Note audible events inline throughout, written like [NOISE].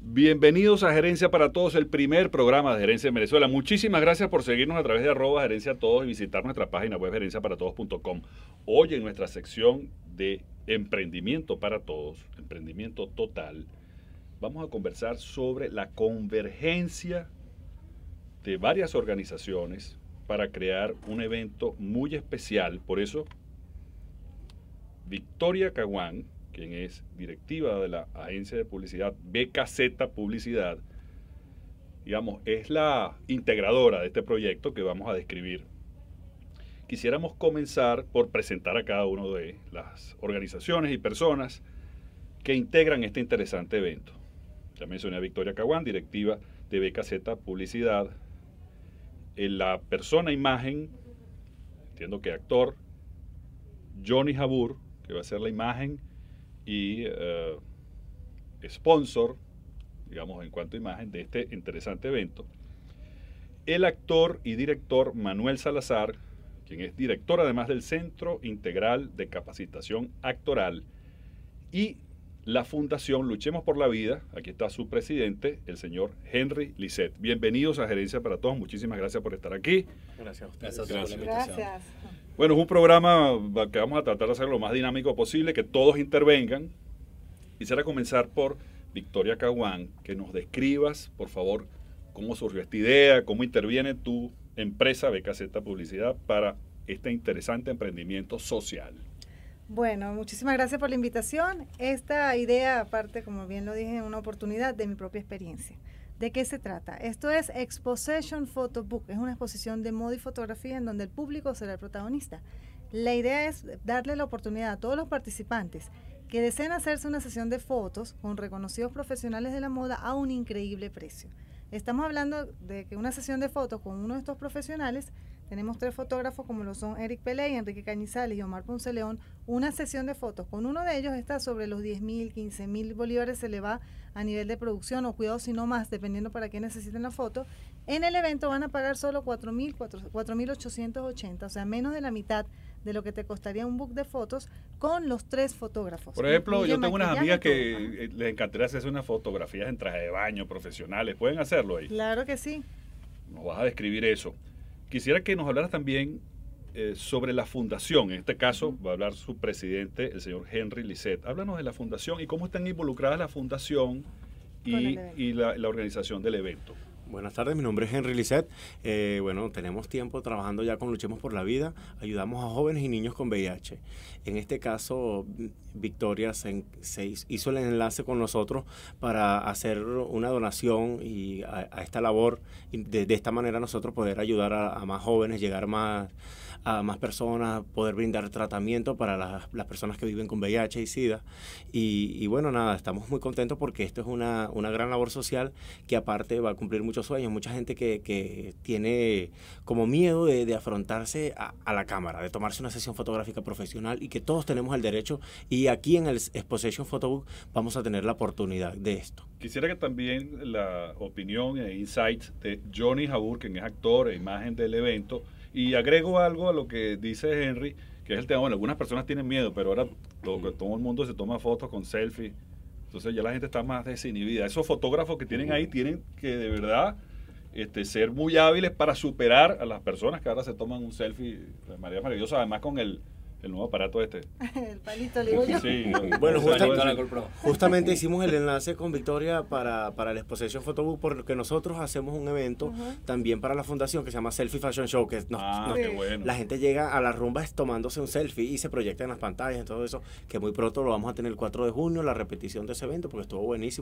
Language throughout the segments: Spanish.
Bienvenidos a Gerencia para Todos, el primer programa de Gerencia en Venezuela. Muchísimas gracias por seguirnos a través de arroba gerencia todos y visitar nuestra página web gerenciaparatodos.com. Hoy en nuestra sección de Emprendimiento para Todos, Emprendimiento Total, vamos a conversar sobre la convergencia de varias organizaciones para crear un evento muy especial. Por eso, Victoria Caguán, quien es directiva de la agencia de publicidad BKZ Publicidad, digamos, es la integradora de este proyecto que vamos a describir. Quisiéramos comenzar por presentar a cada una de las organizaciones y personas que integran este interesante evento. Ya mencioné a Victoria Caguán, directiva de BKZ Publicidad. La persona imagen, entiendo que actor, Johnny Jabur, que va a ser la imagen y eh, sponsor, digamos en cuanto a imagen, de este interesante evento, el actor y director Manuel Salazar, quien es director además del Centro Integral de Capacitación Actoral y la Fundación Luchemos por la Vida. Aquí está su presidente, el señor Henry Lisset. Bienvenidos a Gerencia para Todos. Muchísimas gracias por estar aquí. Gracias a ustedes. Gracias. gracias. Bueno, es un programa que vamos a tratar de hacer lo más dinámico posible, que todos intervengan. Quisiera comenzar por Victoria Caguán, que nos describas, por favor, cómo surgió esta idea, cómo interviene tu empresa BKZ Publicidad para este interesante emprendimiento social. Bueno, muchísimas gracias por la invitación. Esta idea, aparte, como bien lo dije, es una oportunidad de mi propia experiencia. ¿De qué se trata? Esto es Exposition Photo Book. Es una exposición de moda y fotografía en donde el público será el protagonista. La idea es darle la oportunidad a todos los participantes que deseen hacerse una sesión de fotos con reconocidos profesionales de la moda a un increíble precio. Estamos hablando de que una sesión de fotos con uno de estos profesionales tenemos tres fotógrafos como lo son Eric Peley, Enrique Cañizales y Omar Ponce León. Una sesión de fotos. Con uno de ellos está sobre los 10 mil, 15 mil bolívares se le va a nivel de producción o cuidado si no más, dependiendo para qué necesiten la foto. En el evento van a pagar solo 4 mil, 4.880, o sea, menos de la mitad de lo que te costaría un book de fotos con los tres fotógrafos. Por ejemplo, yo tengo unas amigas que eh, les encantaría hacerse unas fotografías en traje de baño, profesionales. ¿Pueden hacerlo ahí? Claro que sí. Nos vas a describir eso. Quisiera que nos hablaras también eh, sobre la fundación. En este caso va a hablar su presidente, el señor Henry Lisset. Háblanos de la fundación y cómo están involucradas la fundación y, la organización del evento. Buenas tardes, mi nombre es Henry Lisset. Eh, bueno, tenemos tiempo trabajando ya con Luchemos por la Vida. Ayudamos a jóvenes y niños con VIH. En este caso, Victoria se, hizo el enlace con nosotros para hacer una donación y a, esta labor. Y de, esta manera nosotros poder ayudar a, a más jóvenes, llegar más a más personas, poder brindar tratamiento para las, personas que viven con VIH y SIDA. Y, bueno, nada, estamos muy contentos porque esto es una, gran labor social que aparte va a cumplir muchos sueños, mucha gente que, tiene como miedo de, afrontarse a, la cámara, de tomarse una sesión fotográfica profesional y que todos tenemos el derecho y aquí en el Exposition Photobook vamos a tener la oportunidad de esto. Quisiera que también la opinión e insights de Johnny Jabur, quien es actor e imagen del evento, y agrego algo a lo que dice Henry, que es el tema, bueno, algunas personas tienen miedo, pero ahora todo, el mundo se toma fotos con selfies, entonces ya la gente está más desinhibida. Esos fotógrafos que tienen ahí tienen que de verdad este, ser muy hábiles para superar a las personas que ahora se toman un selfie. María Maravillosa, además con el, el nuevo aparato este. [LAUGHS] el palito, le bueno, justamente, [LAUGHS] hicimos el enlace con Victoria para, para la exposición Photobook porque nosotros hacemos un evento también para la fundación que se llama Selfie Fashion Show, que ah, la gente llega a las rumbas tomándose un selfie y se proyecta en las pantallas, y todo eso, que muy pronto lo vamos a tener el 4 de junio, la repetición de ese evento, porque estuvo buenísimo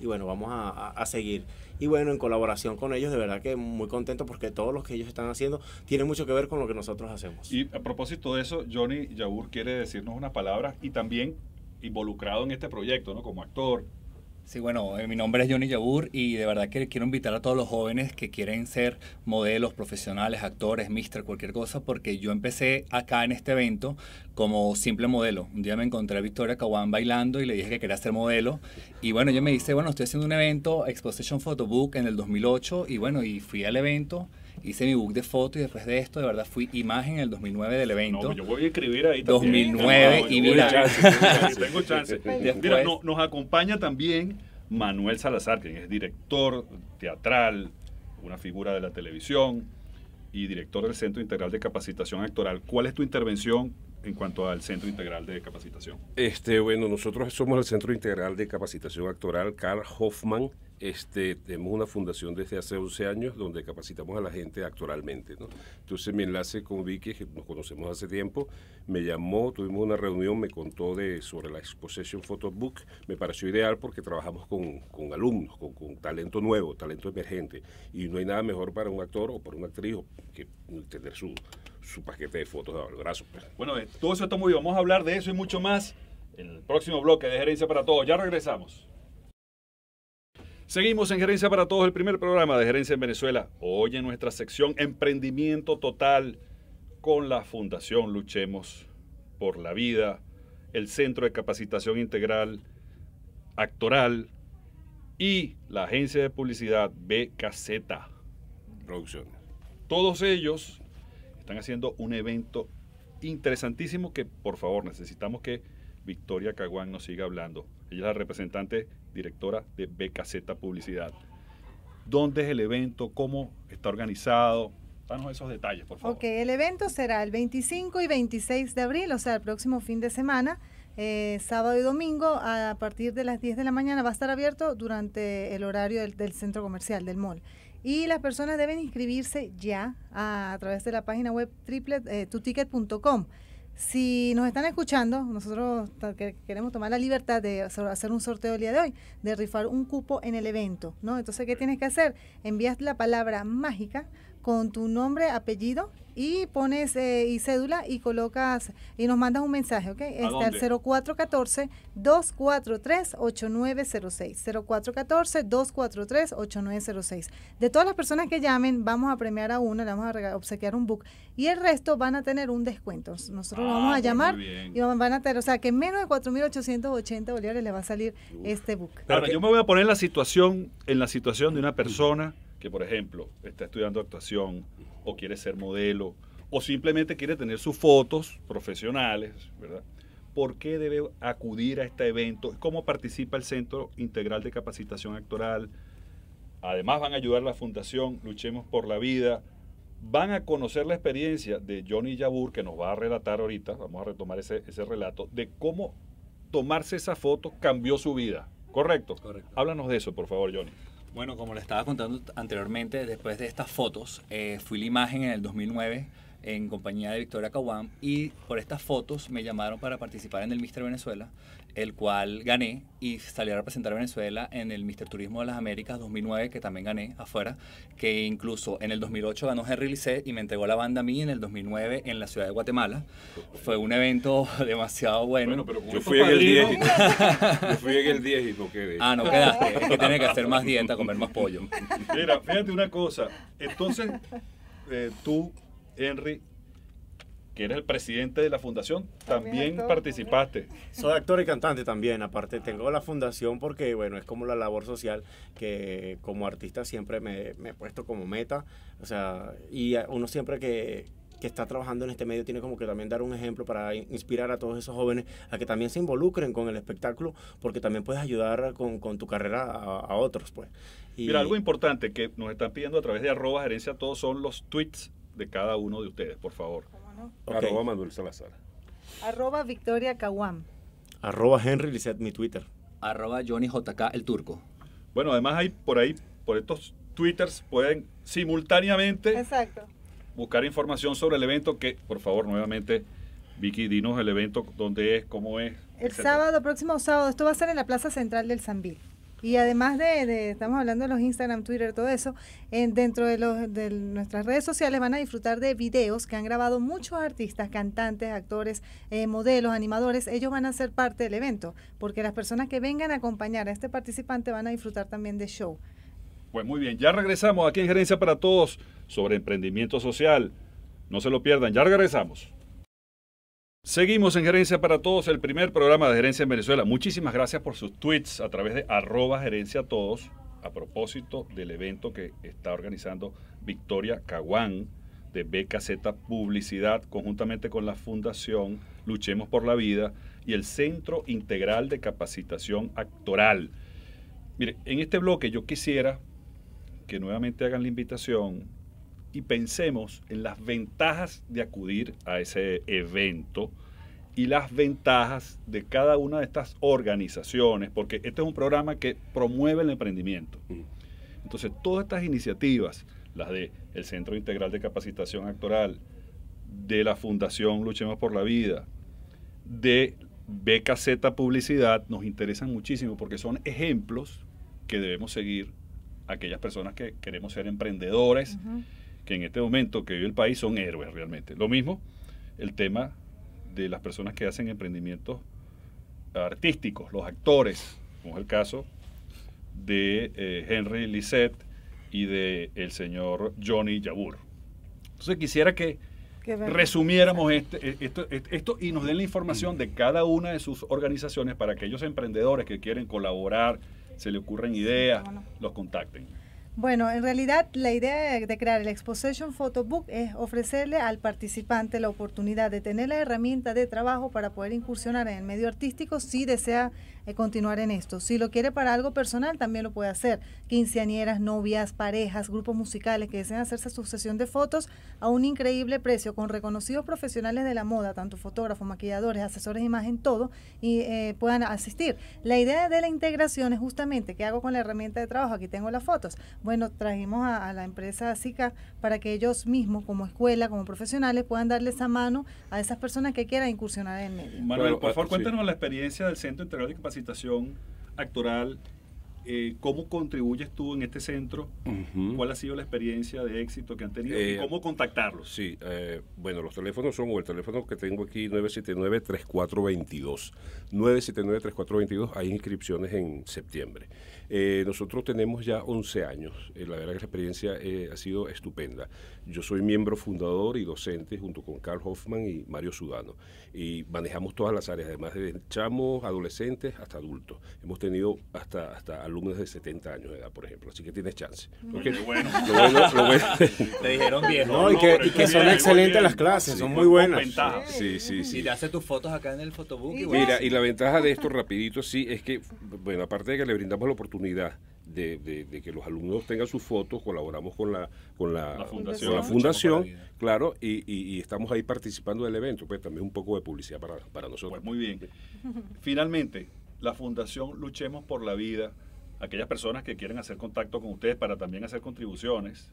y bueno, vamos a, seguir. Y bueno, en colaboración con ellos, de verdad que muy contento porque todos los que ellos están haciendo tiene mucho que ver con lo que nosotros hacemos. Y a propósito de eso, yo Johnny Yabur quiere decirnos unas palabras y también involucrado en este proyecto, ¿no? Como actor. Sí, bueno, eh, mi nombre es Johnny Yabur y de verdad que quiero invitar a todos los jóvenes que quieren ser modelos, profesionales, actores, mister, cualquier cosa, porque yo empecé acá en este evento como simple modelo. Un día me encontré a Victoria Caguán bailando y le dije que quería ser modelo. Y bueno, ella me dice, bueno, estoy haciendo un evento, Exposition Photo Book, en el 2008, y bueno, y fui al evento hice mi book de fotos y después de esto, de verdad, fui imagen en el 2009 del evento. Pues yo voy a escribir ahí también. 2009 y mira. tengo chance. [LAUGHS] mira, nos acompaña también Manuel Salazar, quien es director teatral, una figura de la televisión y director del Centro Integral de Capacitación Actoral. ¿Cuál es tu intervención en cuanto al Centro Integral de Capacitación? Este, bueno, nosotros somos el Centro Integral de Capacitación Actoral Carl Hoffman este, tenemos una fundación desde hace 11 años donde capacitamos a la gente actualmente. Entonces mi enlace con Vicky, que nos conocemos hace tiempo, me llamó, tuvimos una reunión, me contó de, sobre la Exposition book, me pareció ideal porque trabajamos con, alumnos, con, talento nuevo, talento emergente, y no hay nada mejor para un actor o para una actriz que tener su, paquete de fotos de brazo. Pues. Bueno, eh, todo eso está muy bien, vamos a hablar de eso y mucho más en el próximo bloque de Gerencia para Todos. Ya regresamos. Seguimos en Gerencia para Todos, el primer programa de Gerencia en Venezuela. Hoy en nuestra sección Emprendimiento Total con la Fundación Luchemos por la Vida, el Centro de Capacitación Integral Actoral y la agencia de publicidad BKZ. Producciones. Todos ellos están haciendo un evento interesantísimo que por favor necesitamos que Victoria Caguán nos siga hablando. Ella es la representante directora de BKZ Publicidad. ¿Dónde es el evento? ¿Cómo está organizado? Danos esos detalles, por favor. Ok, el evento será el 25 y 26 de abril, o sea, el próximo fin de semana. Eh, sábado y domingo a partir de las 10 de la mañana va a estar abierto durante el horario del, centro comercial, del mall. Y las personas deben inscribirse ya a, través de la página web triple, eh, tuticket.com. Si nos están escuchando, nosotros queremos tomar la libertad de hacer un sorteo el día de hoy, de rifar un cupo en el evento, ¿no? Entonces, ¿qué tienes que hacer? Envías la palabra mágica con tu nombre, apellido y pones eh, y cédula y colocas y nos mandas un mensaje, ¿ok? Está el 0414-243-8906. 0414-243-8906. De todas las personas que llamen, vamos a premiar a una, le vamos a obsequiar un book y el resto van a tener un descuento. Nosotros vamos a ah, llamar y van a tener, o sea, que menos de 4.880 bolívares le va a salir este book. Claro, yo me voy a poner la situación, en la situación de una persona que, por ejemplo, está estudiando actuación o quiere ser modelo o simplemente quiere tener sus fotos profesionales, ¿verdad? ¿Por qué debe acudir a este evento? ¿Cómo participa el Centro Integral de Capacitación Actoral? Además van a ayudar a la Fundación Luchemos por la Vida. Van a conocer la experiencia de Johnny Yabur, que nos va a relatar ahorita, vamos a retomar ese, relato, de cómo tomarse esa foto cambió su vida. ¿Correcto? Correcto. Háblanos de eso, por favor, Johnny. Bueno, como le estaba contando anteriormente, después de estas fotos, eh, fui la imagen en el 2009 en compañía de Victoria Caguán y por estas fotos me llamaron para participar en el Mister Venezuela, el cual gané y salí a representar a Venezuela en el Mister Turismo de las Américas 2009, que también gané afuera, que incluso en el 2008 ganó Henry Lisset y me entregó la banda a mí en el 2009 en la ciudad de Guatemala. Fue un evento [LAUGHS] demasiado bueno. bueno pero yo, fui el 10 fui en el 10 y toqué. [LAUGHS] Ah, no quedaste. Es que tiene que hacer más dieta, comer más pollo. Mira, fíjate una cosa. Entonces, eh, tú Henry, que eres el presidente de la fundación, también, participaste. Soy actor y cantante también, aparte tengo la fundación porque, bueno, es como la labor social que como artista siempre me, he puesto como meta, o sea, y uno siempre que, que está trabajando en este medio tiene como que también dar un ejemplo para inspirar a todos esos jóvenes a que también se involucren con el espectáculo, porque también puedes ayudar con, con tu carrera a, otros, pues. Y... Mira, algo importante que nos están pidiendo a través de arroba gerencia, todos son los tweets de cada uno de ustedes, por favor. Arroba Manuel Salazar. Arroba Victoria Caguam. Arroba Henry Lisset, mi Twitter. Arroba Johnny JK, el turco. Bueno, además hay por ahí, por estos twitters, pueden simultáneamente buscar información sobre el evento que, por favor, nuevamente... Vicky, dinos el evento, dónde es, cómo es. El sábado, próximo sábado, esto va a ser en la Plaza Central del Zambil. Y además de, estamos hablando de los Instagram, Twitter, todo eso, en, dentro de, los, de nuestras redes sociales van a disfrutar de videos que han grabado muchos artistas, cantantes, actores, eh, modelos, animadores. Ellos van a ser parte del evento, porque las personas que vengan a acompañar a este participante van a disfrutar también de show. Pues muy bien, ya regresamos aquí en Gerencia para Todos sobre emprendimiento social. No se lo pierdan, ya regresamos. Seguimos en Gerencia para Todos, el primer programa de Gerencia en Venezuela. Muchísimas gracias por sus tweets a través de arroba gerencia todos a propósito del evento que está organizando Victoria Caguán de BKZ Publicidad conjuntamente con la Fundación Luchemos por la Vida y el Centro Integral de Capacitación Actoral. Mire, en este bloque yo quisiera que nuevamente hagan la invitación y pensemos en las ventajas de acudir a ese evento y las ventajas de cada una de estas organizaciones, porque este es un programa que promueve el emprendimiento. Mm. Entonces, todas estas iniciativas, las de el Centro Integral de Capacitación Actoral, de la Fundación Luchemos por la Vida, de Z Publicidad, nos interesan muchísimo porque son ejemplos que debemos seguir aquellas personas que queremos ser emprendedores que en este momento que vive el país son héroes realmente. Lo mismo el tema de las personas que hacen emprendimientos artísticos, los actores, como es el caso de eh, Henry Lisset y de el señor Johnny Yabur. Entonces quisiera que resumiéramos este, e, e, esto, y nos den la información de cada una de sus organizaciones para aquellos emprendedores que quieren colaborar, se le ocurren ideas, los contacten. Bueno, en realidad la idea de crear el Exposition Photo Book es ofrecerle al participante la oportunidad de tener la herramienta de trabajo para poder incursionar en el medio artístico si desea eh, continuar en esto. Si lo quiere para algo personal, también lo puede hacer. Quinceañeras, novias, parejas, grupos musicales que desean hacerse su sesión de fotos a un increíble precio con reconocidos profesionales de la moda, tanto fotógrafos, maquilladores, asesores de imagen, todo, y eh, puedan asistir. La idea de la integración es justamente qué hago con la herramienta de trabajo. Aquí tengo las fotos. Bueno, trajimos a, la empresa SICA para que ellos mismos, como escuela, como profesionales, puedan darles esa mano a esas personas que quieran incursionar en el medio. Manuel, por favor, eh, cuéntanos la experiencia del Centro interior de capacitación actoral eh, ¿cómo contribuyes tú en este centro? ¿Cuál ha sido la experiencia de éxito que han tenido? ¿Y eh, cómo contactarlos? Sí, eh, bueno, los teléfonos son, el teléfono que tengo aquí, 979-3422. 979-3422, hay inscripciones en septiembre. nosotros tenemos ya 11 años, la verdad que la experiencia ha sido estupenda. Yo soy miembro fundador y docente junto con Carl Hoffman y Mario Sudano, y manejamos todas las áreas, además de chamos, adolescentes, hasta adultos. Hemos tenido hasta, hasta alumnos de 70 años de edad, por ejemplo. Así que tienes chance. [LAUGHS] Te dijeron viejo. No, y que, son excelentes las clases, son muy buenas. Sí, sí, sí. Y te hace tus fotos acá en el fotobook. Y Mira, y la ventaja de esto, rapidito, sí, es que, bueno, aparte de que le brindamos la oportunidad de, que los alumnos tengan sus fotos, colaboramos con la, con la, fundación, claro, y, estamos ahí participando del evento, pues también un poco de publicidad para, para nosotros. Pues muy bien. Finalmente, la Fundación Luchemos por la Vida aquellas personas que quieren hacer contacto con ustedes para también hacer contribuciones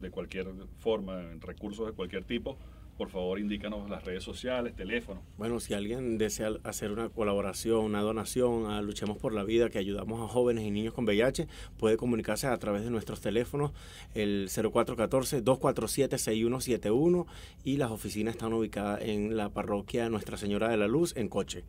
de cualquier forma, en recursos de cualquier tipo, por favor indícanos las redes sociales, teléfono. Bueno, si alguien desea hacer una colaboración, una donación a Luchemos por la Vida, que ayudamos a jóvenes y niños con VIH, puede comunicarse a través de nuestros teléfonos, el 0414-247-6171, y las oficinas están ubicadas en la parroquia Nuestra Señora de la Luz, en Coche.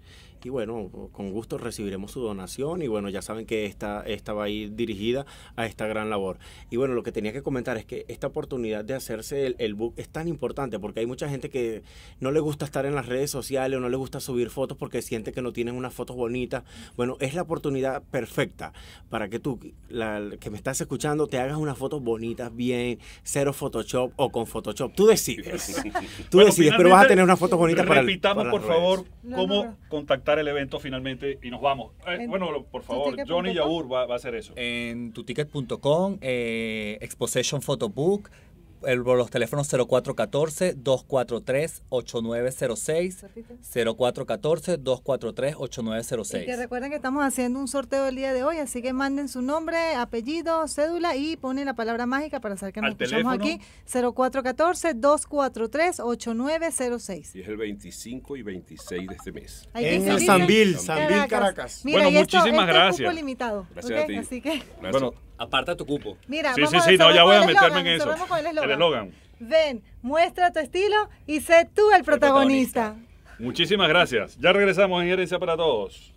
Y bueno, con gusto recibiremos su donación, y bueno, ya saben que esta, va a ir dirigida a esta gran labor. Y bueno, lo que tenía que comentar es que esta oportunidad de hacerse el, el book es tan importante porque hay muchas gente que no le gusta estar en las redes sociales o no le gusta subir fotos porque siente que no tienen unas fotos bonitas. Bueno, es la oportunidad perfecta para que tú, la, que me estás escuchando, te hagas unas fotos bonitas, bien, cero Photoshop o con Photoshop. Tú decides. [LAUGHS] Tú decides, pero vas a tener unas fotos bonitas para Repitamos, por favor, cómo contactar el evento finalmente y nos vamos. Eh, bueno, por favor, Johnny Yabur va, va, a hacer eso. En tuticket.com, eh, Exposition Photobook los teléfonos 0414-243-8906. 0414-243-8906. Que recuerden que estamos haciendo un sorteo el día de hoy, así que manden su nombre, apellido, cédula y ponen la palabra mágica para saber que nos escuchamos aquí. 0414-243-8906. Y es el 25 y 26 de este mes. Ahí en Sanvil, Caracas. Caracas. bueno, muchísimas gracias. Es limitado. Gracias a ti. Así que... Bueno, Aparta tu cupo. Mira, sí, sí, sí, no, ya voy a meterme en eso. El eslogan. Ven, muestra tu estilo y sé tú el protagonista. Muchísimas gracias. Ya regresamos en Herencia para Todos.